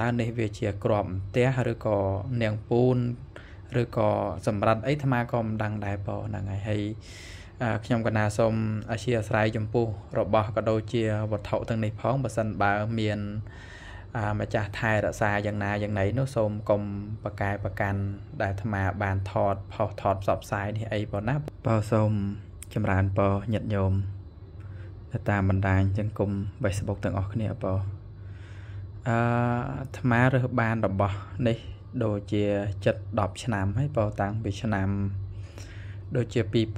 តើនេះវាជាក្របផ្ទះឬក៏នាងពូនឬក៏សម្រាប់អីអាត្មាក៏មិនដឹងដែរបងហ្នឹងហើយហើយខ្ញុំកណាសូមអធិស្ឋានចំពោះ របស់ក៏ដូចជាវត្ថុទាំងនេះផងបើសិនបើមានម្ចាស់ថែរក្សាយ៉ាងណាយ៉ាងណីនោះសូមកុំប្រកែប្រកាន់ដែលអាត្មាបានថតផុសថតផ្សព្វផ្សាយនេះអីប៉ុណ្ណាបើសូមចម្រើនពរញាតិញោមតាមបណ្ដាញសង្គម Facebook ទាំងអស់គ្នាបងអឺអាត្មារើសបានរបស់នេះដូចជាចិត្ត10ឆ្នាំហើយបើតាំងពីឆ្នាំដូចជា2015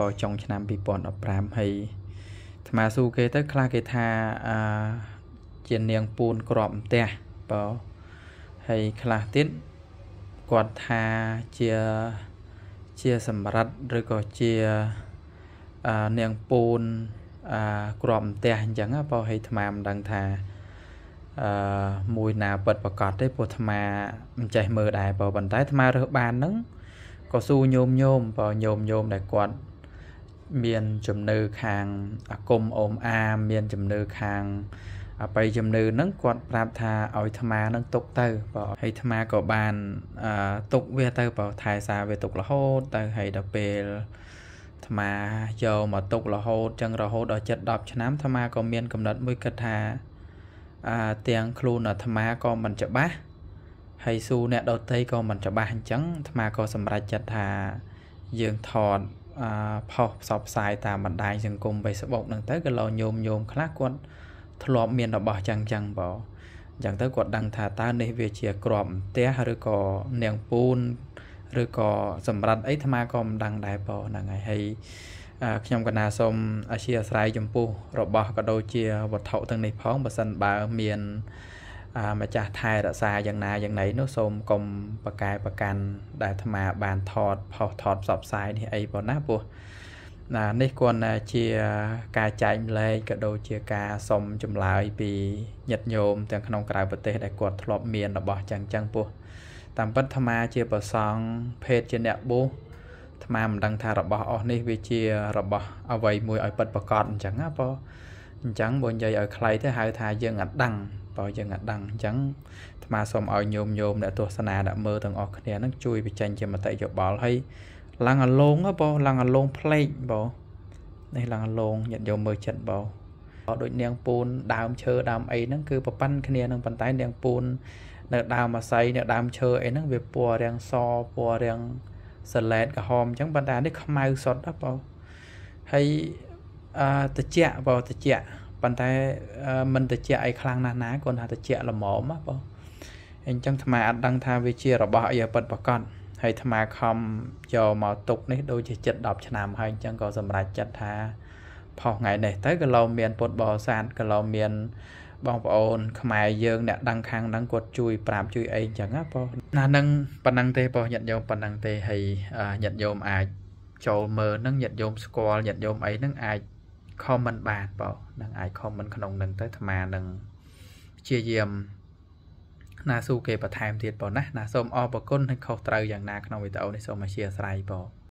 បើចុងឆ្នាំ2015ហើយអាត្មាស៊ូគេទៅខ្លះគេថាអឺជានាងពូនក្របផ្ទះបើហើយខ្លះទៀតគាត់ថាជាជាសម្រិតឬក៏ជានាងពូនក្របផ្ទះអញ្ចឹងបើហើយអាត្មាមិនដឹងថាអឺមួយណាពិតប្រកបទេព្រោះអាត្មាមិនចេះមើលដែរបើប៉ុន្តែអាត្មារើសបានហ្នឹងក៏ស៊ូញោមញោមបើញោមញោមដែលគាត់មានចំណឺខាងអាគមអូមអាមានចំណឺខាងអបិយចំណឺហ្នឹងគាត់ប្រាប់ថាឲ្យអាត្មានឹងຕົកទៅបើហើយអាត្មាក៏បានអឺຕົកវាទៅបើថែសារវាຕົករហូតទៅហើយដល់ពេលអាត្មាយកមកຕົករហូតចឹងរហូតដល់ចិត្ត10ឆ្នាំអាត្មាក៏មានកំណត់មួយគិតថាអាទាំងខ្លួនអាត្មាក៏មិនច្បាស់ហើយស៊ូអ្នកដតីក៏មិនច្បាស់អញ្ចឹងអាត្មាក៏សម្រេចចិត្តថាយើងថតផុសផ្សព្វផ្សាយតាមបណ្ដាញសង្គម Facebook ហ្នឹងទៅក៏លោញោមញោមខ្លះគាត់ធ្លាប់មានរបស់ចឹងចឹងបងអញ្ចឹងទៅគាត់ដឹងថាតើនេះវាជាក្របអន្ទះឬក៏នាងពូនឬក៏សម្រាប់អីអាត្មាក៏មិនដឹងដែរបងហ្នឹងហើយហើយខ្ញុំកណាសូមអធិស្ឋានចំពោះរបស់ក៏ដូចជាវត្ថុទាំងនេះផងបើសិនបើមានម្ចាស់ថែរក្សាយ៉ាងណាយ៉ាងណីនោះសូមកុំប្រកែប្រកាន់ដែលអាត្មាបានថតផុសថតផ្សព្វផ្សាយនេះអីប៉ុណ្ណាពោះណានេះគន់ជាការចែកម្លែកក៏ដូចជាការសុំចម្លើយពីញាតិញោមទាំងក្នុងក្រៅប្រទេសដែលគាត់ធ្លាប់មានរបស់ចឹងចឹងពោះតាមពិតអាត្មាជាប្រសង់ភេទជាអ្នកបុស្សថ្មមិនដឹងថារបស់អស់នេះវាជារបស់អ្វីមួយឲ្យពិតប្រកបអញ្ចឹងណាបងអញ្ចឹងបើនិយាយឲ្យខ្លីទៅហៅថាយើងអត់ដឹងបើយើងអត់ដឹងអញ្ចឹងថ្មសូមឲ្យញោមញោមអ្នកទស្សនាអ្នកមើលទាំងអស់គ្នានឹងជួយបញ្ចេញជាមតិយោបល់ហើយឡើងអាលងបងឡើងអាលងផ្លេកបងនេះឡើងអាលងញាតិយោមមើលចិត្តបងដូចនាងពូនដើមឈើដើមអីហ្នឹងគឺប្រប៉ាន់គ្នានឹងប៉ុន្តែនាងពូននៅដើមអាស័យនៅដើមឈើអីហ្នឹងវាពណ៌រាំងសពណ៌រាំងសឡែតក្រហមអញ្ចឹងប៉ុន្តែនេះខ្មៅសុទ្ធណាបងហើយអឺតិចបងតិចប៉ុន្តែมันតិចអីខ្លាំងណាស់ណាគាត់ថាតិចល្មមណាបងអញ្ចឹងអាត្មាអត់ដឹងថាវាជារបស់អីប៉ិតប្រកបហើយអាត្មាខំយកមកទុកនេះដូចជាចិត្ត10ឆ្នាំហើយអញ្ចឹងក៏សម្រេចចិត្តថាផុសថ្ងៃនេះទៅក៏ឡោមមានពុតបរិស័ទក៏ឡោមមានអឺបងប្អូនខ្មែរយើងអ្នកដឹងខាងហ្នឹងគាត់ជួយប្រាប់ជួយអីចឹងណាបងណាហ្នឹងប៉ុណ្ណឹងទេបងញាតិញោមប៉ុណ្ណឹងទេហើយញាតិញោមអាចចូលមើលហ្នឹងញាតិញោមស្គាល់ញាតិញោមអីហ្នឹងអាច comment បានបងនឹងអាច comment ក្នុងហ្នឹងទៅអាត្មានឹងព្យាយាមណាស៊ូគេបន្ថែមទៀតបងណាណាសូមអរគុណហើយខុសត្រូវយ៉ាងណាក្នុងវីដេអូនេះសូមអធិស្ឋានបង